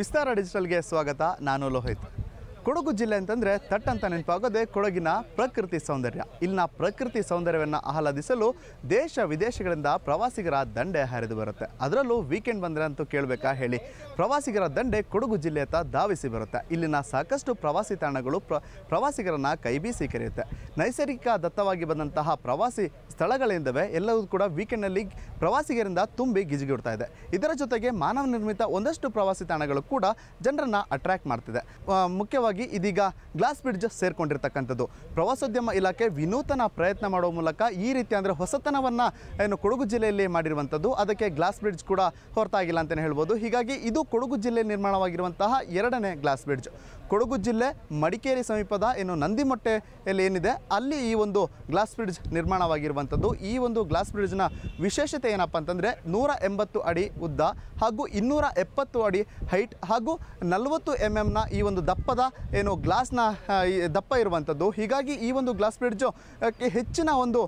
ವಿಸ್ತಾರ ಡಿಜಿಟಲ್ಗೆ ಸ್ವಾಗತ ನಾನು ಲೋಹಿತ್ ಕೊಡಗು ಜಿಲ್ಲೆ ಅಂತಂದರೆ ತಟ್ಟಂತ ನೆನಪಾಗೋದೆ ಕೊಡಗಿನ ಪ್ರಕೃತಿ ಸೌಂದರ್ಯ ಇಲ್ಲಿನ ಪ್ರಕೃತಿ ಸೌಂದರ್ಯವನ್ನು ಆಹ್ಲಾದಿಸಲು ದೇಶ ವಿದೇಶಗಳಿಂದ ಪ್ರವಾಸಿಗರ ದಂಡೆ ಹರಿದು ಬರುತ್ತೆ ಅದರಲ್ಲೂ ವೀಕೆಂಡ್ ಬಂದರೆ ಅಂತೂ ಕೇಳಬೇಕಾ ಹೇಳಿ ಪ್ರವಾಸಿಗರ ದಂಡೆ ಕೊಡಗು ಜಿಲ್ಲೆಯತ್ತ ಧಾವಿಸಿ ಬರುತ್ತೆ ಇಲ್ಲಿನ ಸಾಕಷ್ಟು ಪ್ರವಾಸಿ ತಾಣಗಳು ಪ್ರ ಕೈ ಕೈಬೀಸಿ ಕರೆಯುತ್ತೆ ನೈಸರ್ಗಿಕ ದತ್ತವಾಗಿ ಬಂದಂತಹ ಪ್ರವಾಸಿ ಸ್ಥಳಗಳಿಂದವೇ ಎಲ್ಲವೂ ಕೂಡ ವೀಕೆಂಡ್ನಲ್ಲಿ ಪ್ರವಾಸಿಗರಿಂದ ತುಂಬಿ ಗಿಜಿಗಿಡ್ತಾ ಇದೆ ಇದರ ಜೊತೆಗೆ ಮಾನವ ನಿರ್ಮಿತ ಒಂದಷ್ಟು ಪ್ರವಾಸಿ ತಾಣಗಳು ಕೂಡ ಜನರನ್ನು ಅಟ್ರಾಕ್ಟ್ ಮಾಡ್ತಿದೆ ಮುಖ್ಯವಾಗಿ ಮುಖ್ಯವಾಗಿ ಇದೀಗ ಗ್ಲಾಸ್ ಬ್ರಿಡ್ಜ್ ಸೇರ್ಕೊಂಡಿರ್ತಕ್ಕಂಥದ್ದು ಪ್ರವಾಸೋದ್ಯಮ ಇಲಾಖೆ ವಿನೂತನ ಪ್ರಯತ್ನ ಮಾಡುವ ಮೂಲಕ ಈ ರೀತಿ ಅಂದರೆ ಹೊಸತನವನ್ನ ಏನು ಕೊಡಗು ಜಿಲ್ಲೆಯಲ್ಲಿ ಮಾಡಿರುವಂಥದ್ದು ಅದಕ್ಕೆ ಗ್ಲಾಸ್ ಬ್ರಿಡ್ಜ್ ಕೂಡ ಹೊರತಾಗಿಲ್ಲ ಅಂತಲೇ ಹೇಳ್ಬೋದು ಹೀಗಾಗಿ ಇದು ಕೊಡಗು ಜಿಲ್ಲೆ ನಿರ್ಮಾಣವಾಗಿರುವಂತಹ ಎರಡನೇ ಗ್ಲಾಸ್ ಬ್ರಿಡ್ಜ್ ಕೊಡಗು ಜಿಲ್ಲೆ ಮಡಿಕೇರಿ ಸಮೀಪದ ಏನು ನಂದಿಮೊಟ್ಟೆಯಲ್ಲಿ ಏನಿದೆ ಅಲ್ಲಿ ಈ ಒಂದು ಗ್ಲಾಸ್ ಬ್ರಿಡ್ಜ್ ನಿರ್ಮಾಣವಾಗಿರುವಂಥದ್ದು ಈ ಒಂದು ಗ್ಲಾಸ್ ಬ್ರಿಡ್ಜ್ನ ವಿಶೇಷತೆ ಏನಪ್ಪ ಅಂತಂದರೆ ನೂರ ಎಂಬತ್ತು ಅಡಿ ಉದ್ದ ಹಾಗೂ ಇನ್ನೂರ ಎಪ್ಪತ್ತು ಅಡಿ ಹೈಟ್ ಹಾಗೂ ನಲವತ್ತು ಎಮ್ ಎಮ್ನ ಈ ಒಂದು ದಪ್ಪದ ಏನು ಗ್ಲಾಸ್ನ ದಪ್ಪ ಇರುವಂಥದ್ದು ಹೀಗಾಗಿ ಈ ಒಂದು ಗ್ಲಾಸ್ ಬ್ರಿಡ್ಜು ಹೆಚ್ಚಿನ ಒಂದು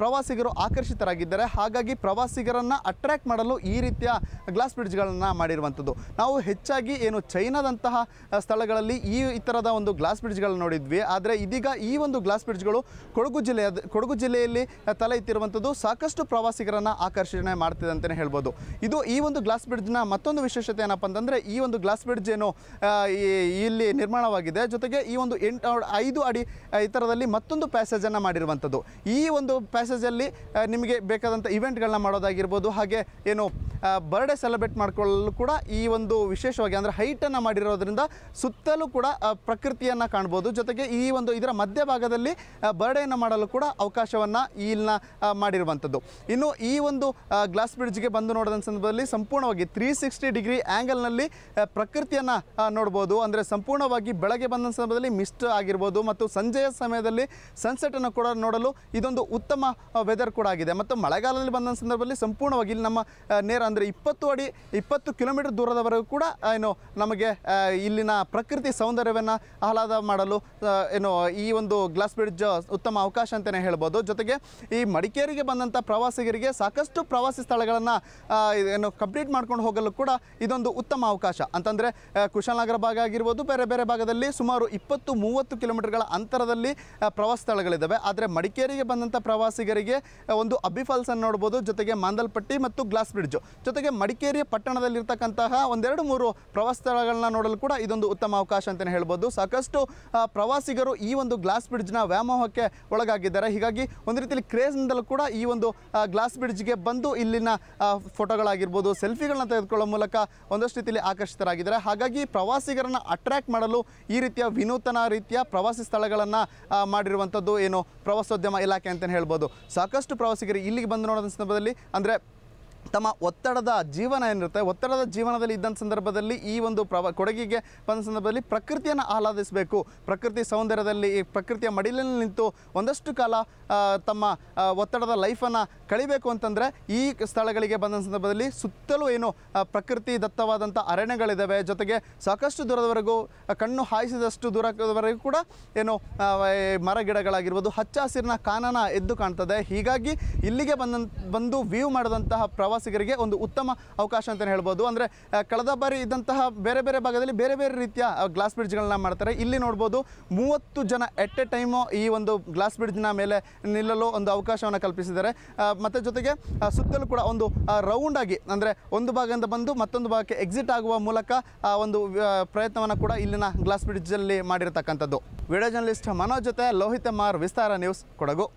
ಪ್ರವಾಸಿಗರು ಆಕರ್ಷಿತರಾಗಿದ್ದಾರೆ ಹಾಗಾಗಿ ಪ್ರವಾಸಿಗರನ್ನು ಅಟ್ರ್ಯಾಕ್ಟ್ ಮಾಡಲು ಈ ರೀತಿಯ ಗ್ಲಾಸ್ ಬ್ರಿಡ್ಜ್ಗಳನ್ನು ಮಾಡಿರುವಂಥದ್ದು ನಾವು ಹೆಚ್ಚಾಗಿ ಏನು ಚೈನಾದಂತಹ ಸ್ಥಳಗಳಲ್ಲಿ ಈ ಥರದ ಒಂದು ಗ್ಲಾಸ್ ಬ್ರಿಡ್ಜ್ಗಳು ನೋಡಿದ್ವಿ ಆದರೆ ಇದೀಗ ಈ ಒಂದು ಗ್ಲಾಸ್ ಬ್ರಿಡ್ಜ್ಗಳು ಕೊಡಗು ಜಿಲ್ಲೆಯ ಕೊಡಗು ಜಿಲ್ಲೆಯಲ್ಲಿ ತಲೆ ಎತ್ತಿರುವಂಥದ್ದು ಸಾಕಷ್ಟು ಪ್ರವಾಸಿಗರನ್ನು ಆಕರ್ಷಣೆ ಮಾಡ್ತಿದೆ ಅಂತಲೇ ಹೇಳ್ಬೋದು ಇದು ಈ ಒಂದು ಗ್ಲಾಸ್ ಬ್ರಿಡ್ಜ್ನ ಮತ್ತೊಂದು ವಿಶೇಷತೆ ಏನಪ್ಪ ಅಂತಂದರೆ ಈ ಒಂದು ಗ್ಲಾಸ್ ಬ್ರಿಡ್ಜ್ ಏನು ಇಲ್ಲಿ ನಿರ್ಮಾಣವಾಗಿದೆ ಜೊತೆಗೆ ಈ ಒಂದು ಎಂಟು ಐದು ಅಡಿ ಈ ಮತ್ತೊಂದು ಪ್ಯಾಸೇಜನ್ನು ಮಾಡಿರುವಂಥದ್ದು ಈ ಒಂದು ಪ್ಯಾಸೇಜಲ್ಲಿ ನಿಮಗೆ ಬೇಕಾದಂಥ ಇವೆಂಟ್ಗಳನ್ನ ಮಾಡೋದಾಗಿರ್ಬೋದು ಹಾಗೆ ಏನು ಬರ್ಡೇ ಸೆಲೆಬ್ರೇಟ್ ಮಾಡಿಕೊಳ್ಳಲು ಕೂಡ ಈ ಒಂದು ವಿಶೇಷವಾಗಿ ಅಂದರೆ ಹೈಟನ್ನು ಮಾಡಿರೋದ್ರಿಂದ ಸುತ್ತಲೂ ಕೂಡ ಪ್ರಕೃತಿಯನ್ನು ಕಾಣ್ಬೋದು ಜೊತೆಗೆ ಈ ಒಂದು ಇದರ ಮಧ್ಯಭಾಗದಲ್ಲಿ ಬರ್ಡೆಯನ್ನು ಮಾಡಲು ಕೂಡ ಅವಕಾಶವನ್ನು ಇಲ್ಲಿನ ಮಾಡಿರುವಂಥದ್ದು ಇನ್ನು ಈ ಒಂದು ಗ್ಲಾಸ್ ಬ್ರಿಡ್ಜ್ಗೆ ಬಂದು ನೋಡಿದ ಸಂದರ್ಭದಲ್ಲಿ ಸಂಪೂರ್ಣವಾಗಿ ತ್ರೀ ಸಿಕ್ಸ್ಟಿ ಡಿಗ್ರಿ ಆ್ಯಂಗಲ್ನಲ್ಲಿ ಪ್ರಕೃತಿಯನ್ನು ನೋಡ್ಬೋದು ಅಂದರೆ ಸಂಪೂರ್ಣವಾಗಿ ಬೆಳಗ್ಗೆ ಬಂದ ಸಂದರ್ಭದಲ್ಲಿ ಮಿಸ್ಟ್ ಆಗಿರ್ಬೋದು ಮತ್ತು ಸಂಜೆಯ ಸಮಯದಲ್ಲಿ ಸನ್ಸೆಟನ್ನು ಕೂಡ ನೋಡಲು ಇದೊಂದು ಉತ್ತಮ ವೆದರ್ ಕೂಡ ಆಗಿದೆ ಮತ್ತು ಮಳೆಗಾಲದಲ್ಲಿ ಬಂದ ಸಂದರ್ಭದಲ್ಲಿ ಸಂಪೂರ್ಣವಾಗಿ ಇಲ್ಲಿ ನಮ್ಮ ನೇರ ಅಂದರೆ ಇಪ್ಪತ್ತು ಅಡಿ ಇಪ್ಪತ್ತು ಕಿಲೋಮೀಟರ್ ದೂರದವರೆಗೂ ಕೂಡ ಏನು ನಮಗೆ ಇಲ್ಲಿನ ಪ್ರಕೃತಿ ಸೌಂದರ್ಯವನ್ನು ಆಹ್ಲಾದ ಮಾಡಲು ಏನು ಈ ಒಂದು ಗ್ಲಾಸ್ ಬ್ರಿಡ್ಜ್ ಉತ್ತಮ ಅವಕಾಶ ಅಂತಲೇ ಹೇಳ್ಬೋದು ಜೊತೆಗೆ ಈ ಮಡಿಕೇರಿಗೆ ಬಂದಂಥ ಪ್ರವಾಸಿಗರಿಗೆ ಸಾಕಷ್ಟು ಪ್ರವಾಸಿ ಸ್ಥಳಗಳನ್ನು ಏನು ಕಂಪ್ಲೀಟ್ ಮಾಡ್ಕೊಂಡು ಹೋಗಲು ಕೂಡ ಇದೊಂದು ಉತ್ತಮ ಅವಕಾಶ ಅಂತಂದರೆ ಕುಶಾಲನಗರ ಭಾಗ ಆಗಿರ್ಬೋದು ಬೇರೆ ಬೇರೆ ಭಾಗದಲ್ಲಿ ಸುಮಾರು ಇಪ್ಪತ್ತು ಮೂವತ್ತು ಕಿಲೋಮೀಟರ್ಗಳ ಅಂತರದಲ್ಲಿ ಪ್ರವಾಸ ಸ್ಥಳಗಳಿದ್ದಾವೆ ಆದರೆ ಮಡಿಕೇರಿಗೆ ಬಂದಂಥ ಪ್ರವಾಸಿಗರಿಗೆ ಒಂದು ಅಬ್ಬಿ ಫಾಲ್ಸನ್ನು ನೋಡ್ಬೋದು ಜೊತೆಗೆ ಮಾಂದಲ್ಪಟ್ಟಿ ಮತ್ತು ಗ್ಲಾಸ್ ಬ್ರಿಡ್ಜು ಜೊತೆಗೆ ಮಡಿಕೇರಿಯ ಪಟ್ಟಣದಲ್ಲಿರ್ತಕ್ಕಂತಹ ಒಂದೆರಡು ಮೂರು ಪ್ರವಾಸ ಸ್ಥಳಗಳನ್ನ ನೋಡಲು ಕೂಡ ಇದೊಂದು ಉತ್ತಮ ಅವಕಾಶ ಅಂತಲೇ ಹೇಳ್ಬೋದು ಸಾಕಷ್ಟು ಪ್ರವಾಸಿಗರು ಈ ಒಂದು ಗ್ಲಾಸ್ ಬ್ರಿಡ್ಜ್ನ ವ್ಯಾಮೋಹಕ್ಕೆ ಒಳಗಾಗಿದ್ದಾರೆ ಹೀಗಾಗಿ ಒಂದು ರೀತಿಯಲ್ಲಿ ಕ್ರೇಜ್ನಿಂದಲೂ ಕೂಡ ಈ ಒಂದು ಗ್ಲಾಸ್ ಬ್ರಿಡ್ಜ್ಗೆ ಬಂದು ಇಲ್ಲಿನ ಫೋಟೋಗಳಾಗಿರ್ಬೋದು ಸೆಲ್ಫಿಗಳನ್ನ ತೆಗೆದುಕೊಳ್ಳೋ ಮೂಲಕ ಒಂದಷ್ಟು ರೀತಿಯಲ್ಲಿ ಆಕರ್ಷಿತರಾಗಿದ್ದಾರೆ ಹಾಗಾಗಿ ಪ್ರವಾಸಿಗರನ್ನ ಅಟ್ರ್ಯಾಕ್ಟ್ ಮಾಡಲು ಈ ರೀತಿಯ ವಿನೂತನ ರೀತಿಯ ಪ್ರವಾಸಿ ಸ್ಥಳಗಳನ್ನ ಮಾಡಿರುವಂಥದ್ದು ಏನು ಪ್ರವಾಸೋದ್ಯಮ ಇಲಾಖೆ ಅಂತಲೇ ಹೇಳ್ಬೋದು ಸಾಕಷ್ಟು ಪ್ರವಾಸಿಗರು ಇಲ್ಲಿಗೆ ಬಂದು ನೋಡುವ ಸಂದರ್ಭದಲ್ಲಿ ಅಂದರೆ ತಮ್ಮ ಒತ್ತಡದ ಜೀವನ ಏನಿರುತ್ತೆ ಒತ್ತಡದ ಜೀವನದಲ್ಲಿ ಇದ್ದಂಥ ಸಂದರ್ಭದಲ್ಲಿ ಈ ಒಂದು ಪ್ರವ ಕೊಡಗಿಗೆ ಬಂದ ಸಂದರ್ಭದಲ್ಲಿ ಪ್ರಕೃತಿಯನ್ನು ಆಹ್ಲಾದಿಸಬೇಕು ಪ್ರಕೃತಿ ಸೌಂದರ್ಯದಲ್ಲಿ ಈ ಪ್ರಕೃತಿಯ ಮಡಿಲಲ್ಲಿ ನಿಂತು ಒಂದಷ್ಟು ಕಾಲ ತಮ್ಮ ಒತ್ತಡದ ಲೈಫನ್ನು ಕಳಿಬೇಕು ಅಂತಂದರೆ ಈ ಸ್ಥಳಗಳಿಗೆ ಬಂದ ಸಂದರ್ಭದಲ್ಲಿ ಸುತ್ತಲೂ ಏನು ಪ್ರಕೃತಿ ದತ್ತವಾದಂಥ ಅರಣ್ಯಗಳಿದ್ದಾವೆ ಜೊತೆಗೆ ಸಾಕಷ್ಟು ದೂರದವರೆಗೂ ಕಣ್ಣು ಹಾಯಿಸಿದಷ್ಟು ದೂರದವರೆಗೂ ಕೂಡ ಏನು ಮರಗಿಡಗಳಾಗಿರ್ಬೋದು ಹಚ್ಚ ಹಸಿರಿನ ಕಾನನ ಎದ್ದು ಕಾಣ್ತದೆ ಹೀಗಾಗಿ ಇಲ್ಲಿಗೆ ಬಂದ ಬಂದು ವ್ಯೂ ಮಾಡಿದಂತಹ ಪ್ರವಾಸ ಪ್ರವಾಸಿಗರಿಗೆ ಒಂದು ಉತ್ತಮ ಅವಕಾಶ ಅಂತ ಹೇಳ್ಬೋದು ಅಂದರೆ ಕಳೆದ ಬಾರಿ ಇದ್ದಂತಹ ಬೇರೆ ಬೇರೆ ಭಾಗದಲ್ಲಿ ಬೇರೆ ಬೇರೆ ರೀತಿಯ ಗ್ಲಾಸ್ ಬ್ರಿಡ್ಜ್ಗಳನ್ನ ಮಾಡ್ತಾರೆ ಇಲ್ಲಿ ನೋಡ್ಬೋದು ಮೂವತ್ತು ಜನ ಎಟ್ ಎ ಟೈಮು ಈ ಒಂದು ಗ್ಲಾಸ್ ಬ್ರಿಡ್ಜ್ನ ಮೇಲೆ ನಿಲ್ಲಲು ಒಂದು ಅವಕಾಶವನ್ನು ಕಲ್ಪಿಸಿದ್ದಾರೆ ಮತ್ತು ಜೊತೆಗೆ ಸುತ್ತಲೂ ಕೂಡ ಒಂದು ರೌಂಡಾಗಿ ಅಂದರೆ ಒಂದು ಭಾಗದಿಂದ ಬಂದು ಮತ್ತೊಂದು ಭಾಗಕ್ಕೆ ಎಕ್ಸಿಟ್ ಆಗುವ ಮೂಲಕ ಒಂದು ಪ್ರಯತ್ನವನ್ನು ಕೂಡ ಇಲ್ಲಿನ ಗ್ಲಾಸ್ ಬ್ರಿಡ್ಜಲ್ಲಿ ಮಾಡಿರತಕ್ಕಂಥದ್ದು ವಿಡಿಯೋ ಜರ್ನಲಿಸ್ಟ್ ಮನೋಜ್ ಜೊತೆ ಲೋಹಿತ ಮಾರ್ ವಿಸ್ತಾರ ನ್ಯೂಸ್ ಕೊಡಗು